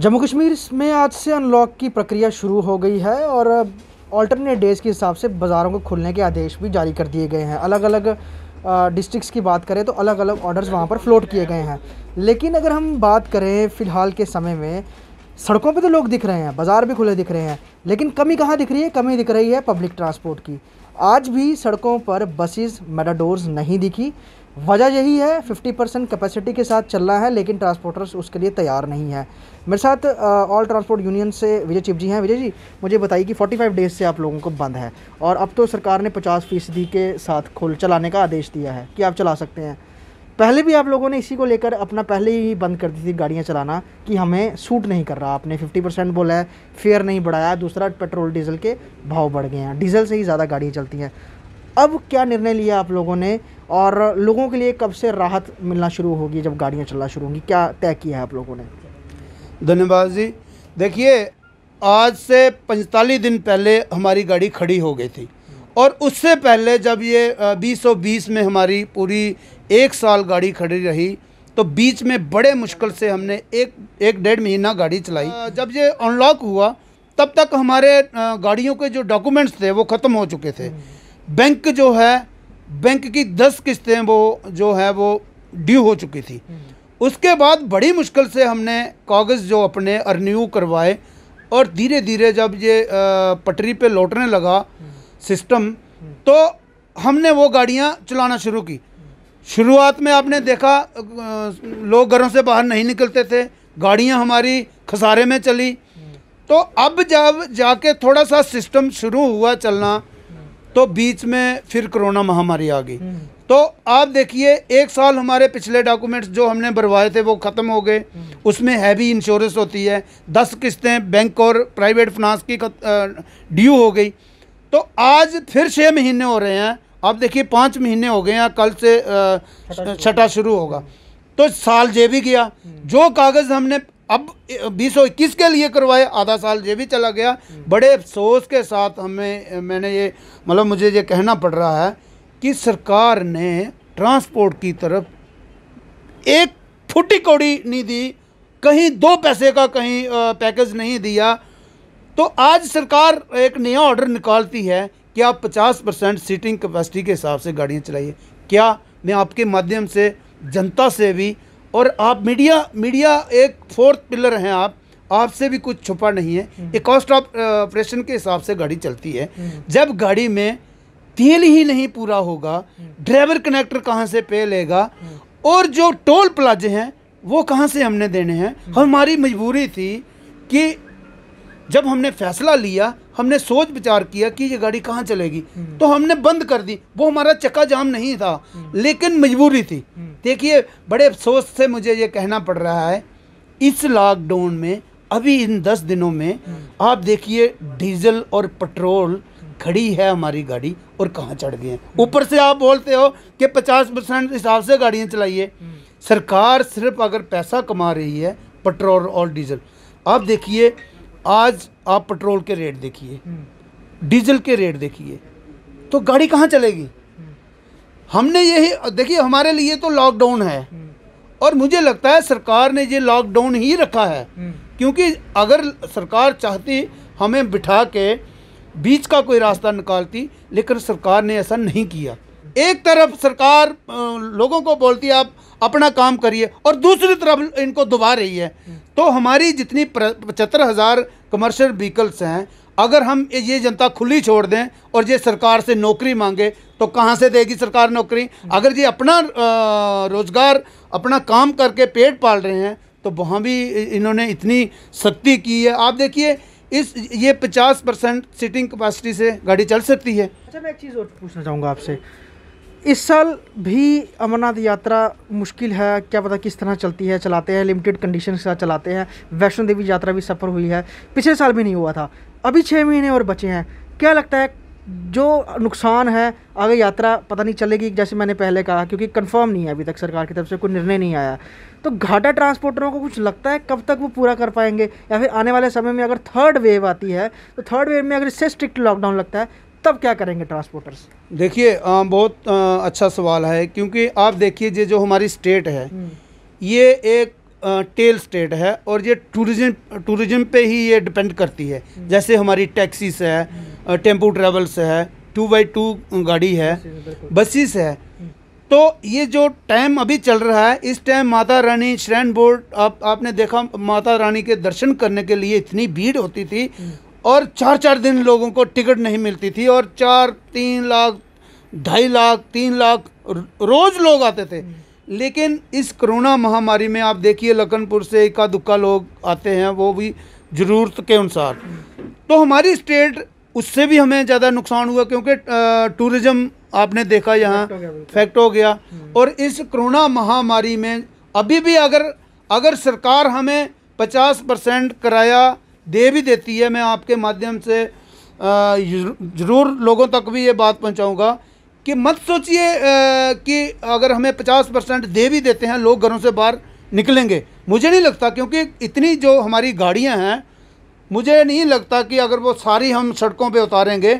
जम्मू कश्मीर में आज से अनलॉक की प्रक्रिया शुरू हो गई है और ऑल्टरनेट डेज़ के हिसाब से बाज़ारों को खुलने के आदेश भी जारी कर दिए गए हैं अलग अलग डिस्ट्रिक्स की बात करें तो अलग अलग ऑर्डर्स वहाँ पर फ्लोट किए गए हैं लेकिन अगर हम बात करें फ़िलहाल के समय में सड़कों पे तो लोग दिख रहे हैं बाज़ार भी खुले दिख रहे हैं लेकिन कमी कहाँ दिख रही है कमी दिख रही है पब्लिक ट्रांसपोर्ट की आज भी सड़कों पर बसेस मेडाडोर्स नहीं दिखी वजह यही है 50 परसेंट कैपेसिटी के साथ चल रहा है लेकिन ट्रांसपोर्टर्स उसके लिए तैयार नहीं है मेरे साथ ऑल ट्रांसपोर्ट यूनियन से विजय चिप जी हैं विजय जी मुझे बताइए कि 45 डेज़ से आप लोगों को बंद है और अब तो सरकार ने 50 फीसदी के साथ खोल चलाने का आदेश दिया है कि आप चला सकते हैं पहले भी आप लोगों ने इसी को लेकर अपना पहले ही बंद कर दी थी गाड़ियाँ चलाना कि हमें सूट नहीं कर रहा आपने फिफ्टी परसेंट बोला है फेयर नहीं बढ़ाया दूसरा पेट्रोल डीजल के भाव बढ़ गए हैं डीजल से ही ज़्यादा गाड़ियाँ चलती हैं अब क्या निर्णय लिया आप लोगों ने और लोगों के लिए कब से राहत मिलना शुरू होगी जब गाड़ियाँ चलना शुरू होंगी क्या तय किया है आप लोगों ने धन्यवाद जी देखिए आज से पैंतालीस दिन पहले हमारी गाड़ी खड़ी हो गई थी और उससे पहले जब ये बीस सौ बीस में हमारी पूरी एक साल गाड़ी खड़ी रही तो बीच में बड़े मुश्किल से हमने एक एक डेढ़ महीना गाड़ी चलाई जब ये अनलॉक हुआ तब तक हमारे गाड़ियों के जो डॉक्यूमेंट्स थे वो ख़त्म हो चुके थे बैंक जो है बैंक की दस किस्तें वो जो है वो ड्यू हो चुकी थी हम्म। उसके बाद बड़ी मुश्किल से हमने कागज़ जो अपने अरन्यू करवाए और धीरे धीरे जब ये पटरी पे लौटने लगा सिस्टम हम्म। हम्म। तो हमने वो गाड़ियाँ चलाना शुरू की शुरुआत में आपने देखा लोग घरों से बाहर नहीं निकलते थे गाड़ियाँ हमारी खसारे में चली तो अब जब जाके थोड़ा सा सिस्टम शुरू हुआ चलना तो बीच में फिर कोरोना महामारी आ गई हम्म। तो आप देखिए एक साल हमारे पिछले डॉक्यूमेंट्स जो हमने भरवाए थे वो ख़त्म हो गए हम्म। उसमें हैवी इंश्योरेंस होती है दस किस्तें बैंक और प्राइवेट फाइनेंस की ड्यू हो गई तो आज फिर छः महीने हो रहे हैं आप देखिए पाँच महीने हो गए हैं कल से छठा शुरू होगा तो साल जे भी गया हम्म। जो कागज़ हमने अब इक्कीस के लिए करवाए आधा साल ये भी चला गया बड़े अफसोस के साथ हमें मैंने ये मतलब मुझे ये कहना पड़ रहा है कि सरकार ने ट्रांसपोर्ट की तरफ एक फुटी कौड़ी नहीं दी कहीं दो पैसे का कहीं पैकेज नहीं दिया तो आज सरकार एक नया ऑर्डर निकालती है कि आप 50 परसेंट सीटिंग कैपेसिटी के हिसाब से गाड़ियाँ चलाइए क्या मैं आपके माध्यम से जनता से भी और आप मीडिया मीडिया एक फोर्थ पिलर हैं आप आपसे भी कुछ छुपा नहीं है ये कॉस्ट ऑफ ऑपरेशन के हिसाब से गाड़ी चलती है हम्म। जब गाड़ी में तेल ही नहीं पूरा होगा ड्राइवर हम्म। कनेक्टर कहाँ से पे लेगा हम्म। और जो टोल प्लाजे हैं वो कहाँ से हमने देने हैं हमारी मजबूरी थी कि जब हमने फैसला लिया हमने सोच विचार किया कि ये गाड़ी कहाँ चलेगी तो हमने बंद कर दी वो हमारा चक्का जाम नहीं था लेकिन मजबूरी थी देखिए बड़े अफसोस से मुझे ये कहना पड़ रहा है इस लॉकडाउन में अभी इन दस दिनों में आप देखिए डीजल और पेट्रोल खड़ी है हमारी गाड़ी और कहाँ चढ़ गए हैं ऊपर से आप बोलते हो कि पचास परसेंट हिसाब से गाड़ियाँ चलाइए सरकार सिर्फ अगर पैसा कमा रही है पेट्रोल और डीजल आप देखिए आज आप पेट्रोल के रेट देखिए डीजल के रेट देखिए तो गाड़ी कहाँ चलेगी हमने यही देखिए हमारे लिए तो लॉकडाउन है हम्म। और मुझे लगता है सरकार ने ये लॉकडाउन ही रखा है हम्म। क्योंकि अगर सरकार चाहती हमें बिठा के बीच का कोई रास्ता निकालती लेकिन सरकार ने ऐसा नहीं किया एक तरफ सरकार लोगों को बोलती आप अपना काम करिए और दूसरी तरफ इनको दबा रही है हम्म। तो हमारी जितनी पचहत्तर हज़ार कमर्शियल व्हीकल्स हैं अगर हम ये जनता खुली छोड़ दें और ये सरकार से नौकरी मांगे तो कहाँ से देगी सरकार नौकरी अगर ये अपना रोज़गार अपना काम करके पेट पाल रहे हैं तो वहाँ भी इन्होंने इतनी सख्ती की है आप देखिए इस ये 50 परसेंट सीटिंग कैपेसिटी से गाड़ी चल सकती है अच्छा मैं एक चीज़ और पूछना चाहूँगा आपसे इस साल भी अमरनाथ यात्रा मुश्किल है क्या पता किस तरह चलती है चलाते हैं लिमिटेड कंडीशन के साथ चलाते हैं वैष्णो देवी यात्रा भी सफ़र हुई है पिछले साल भी नहीं हुआ था अभी छः महीने और बचे हैं क्या लगता है जो नुकसान है आगे यात्रा पता नहीं चलेगी जैसे मैंने पहले कहा क्योंकि कंफर्म नहीं है अभी तक सरकार की तरफ से कोई निर्णय नहीं आया तो घाटा ट्रांसपोर्टरों को कुछ लगता है कब तक वो पूरा कर पाएंगे या फिर आने वाले समय में अगर थर्ड वेव आती है तो थर्ड वेव में अगर इससे स्ट्रिक्ट लॉकडाउन लगता है तब क्या करेंगे ट्रांसपोर्टर्स देखिए बहुत अच्छा सवाल है क्योंकि आप देखिए ये जो हमारी स्टेट है हम्म। ये एक टेल स्टेट है और ये टूरिज्म टूरिज्म पे ही ये डिपेंड करती है हम्म। जैसे हमारी टैक्सीस है हम्म। टेम्पो ट्रेवल्स है टू बाई टू गाड़ी है बसेस है तो ये जो टाइम अभी चल रहा है इस टाइम माता रानी श्रैन बोर्ड आप आपने देखा माता रानी के दर्शन करने के लिए इतनी भीड़ होती थी और चार चार दिन लोगों को टिकट नहीं मिलती थी और चार तीन लाख ढाई लाख तीन लाख रोज़ लोग आते थे लेकिन इस कोरोना महामारी में आप देखिए लखनपुर से इक्का दुक्का लोग आते हैं वो भी ज़रूरत के अनुसार तो हमारी स्टेट उससे भी हमें ज़्यादा नुकसान हुआ क्योंकि टूरिज़्म आपने देखा यहाँ फैक्ट हो गया हम्म। और इस कोरोना महामारी में अभी भी अगर अगर सरकार हमें 50 परसेंट किराया दे भी देती है मैं आपके माध्यम से ज़रूर लोगों तक भी ये बात पहुंचाऊंगा कि मत सोचिए कि अगर हमें पचास परसेंट दे भी देते हैं लोग घरों से बाहर निकलेंगे मुझे नहीं लगता क्योंकि इतनी जो हमारी गाड़ियां हैं मुझे नहीं लगता कि अगर वो सारी हम सड़कों पे उतारेंगे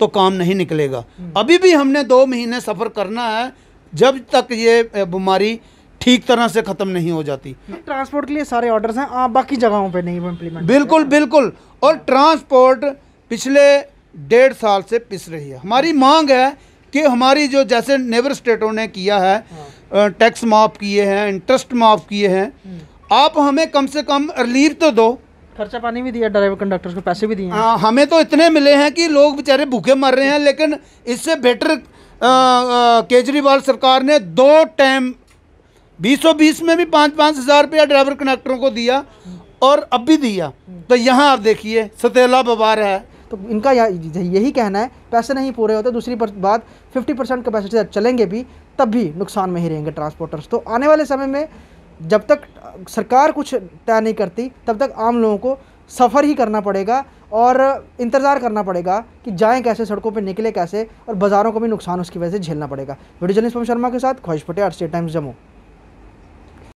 तो काम नहीं निकलेगा हम्म। अभी भी हमने दो महीने सफ़र करना है जब तक ये बीमारी ठीक तरह से ख़त्म नहीं हो जाती ट्रांसपोर्ट के लिए सारे ऑर्डर्स हैं आप बाकी जगहों पे नहीं इम्प्लीमेंट बिल्कुल बिल्कुल और ट्रांसपोर्ट पिछले डेढ़ साल से पिस रही है हमारी मांग है कि हमारी जो जैसे नेबर स्टेटों ने किया है हाँ। टैक्स माफ़ किए हैं इंटरेस्ट माफ़ किए हैं हम्म। आप हमें कम से कम रिलीफ तो दो खर्चा पानी भी दिया ड्राइवर कंडक्टर्स को पैसे भी दिए हाँ, हमें तो इतने मिले हैं कि लोग बेचारे भूखे मर रहे हैं लेकिन इससे बेटर केजरीवाल सरकार ने दो टाइम बीसों बीस में भी पाँच पाँच हज़ार रुपया ड्राइवर कनेक्टरों को दिया और अब भी दिया तो यहाँ आप देखिए सतेला बवार है तो इनका यही कहना है पैसे नहीं पूरे होते दूसरी बात 50 परसेंट कैपेसिटी चलेंगे भी तब भी नुकसान में ही रहेंगे ट्रांसपोर्टर्स तो आने वाले समय में जब तक सरकार कुछ तय नहीं करती तब तक आम लोगों को सफ़र ही करना पड़ेगा और इंतज़ार करना पड़ेगा कि जाएं कैसे सड़कों पर निकले कैसे और बाज़ारों को भी नुकसान उसकी वजह से झेलना पड़ेगा वीडियो जर्नलिस्ट शर्मा के साथ ख्वाहिश पटेल स्टेट टाइम्स जम्मू